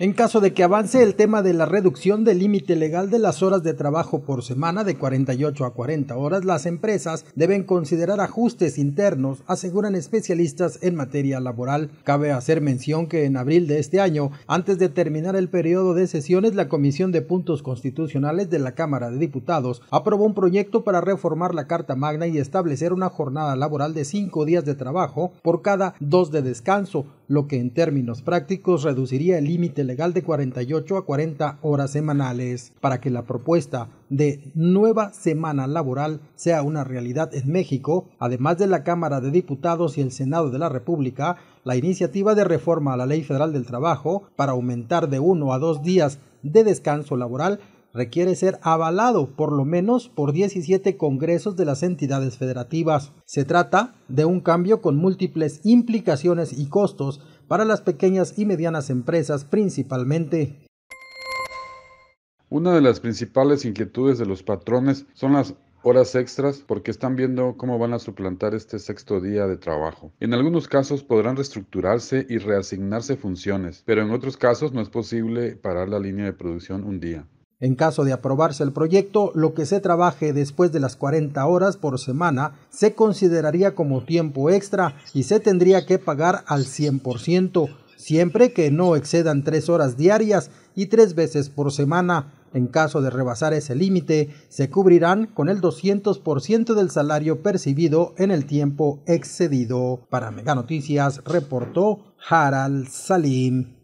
En caso de que avance el tema de la reducción del límite legal de las horas de trabajo por semana de 48 a 40 horas, las empresas deben considerar ajustes internos, aseguran especialistas en materia laboral. Cabe hacer mención que en abril de este año, antes de terminar el periodo de sesiones, la Comisión de Puntos Constitucionales de la Cámara de Diputados aprobó un proyecto para reformar la Carta Magna y establecer una jornada laboral de cinco días de trabajo por cada dos de descanso, lo que en términos prácticos reduciría el límite legal de 48 a 40 horas semanales, para que la propuesta de nueva semana laboral sea una realidad en México, además de la Cámara de Diputados y el Senado de la República, la iniciativa de reforma a la Ley Federal del Trabajo para aumentar de uno a dos días de descanso laboral requiere ser avalado por lo menos por 17 congresos de las entidades federativas. Se trata de un cambio con múltiples implicaciones y costos para las pequeñas y medianas empresas principalmente. Una de las principales inquietudes de los patrones son las horas extras porque están viendo cómo van a suplantar este sexto día de trabajo. En algunos casos podrán reestructurarse y reasignarse funciones, pero en otros casos no es posible parar la línea de producción un día. En caso de aprobarse el proyecto, lo que se trabaje después de las 40 horas por semana se consideraría como tiempo extra y se tendría que pagar al 100%, siempre que no excedan 3 horas diarias y 3 veces por semana. En caso de rebasar ese límite, se cubrirán con el 200% del salario percibido en el tiempo excedido. Para Mega Noticias, reportó Harald Salim.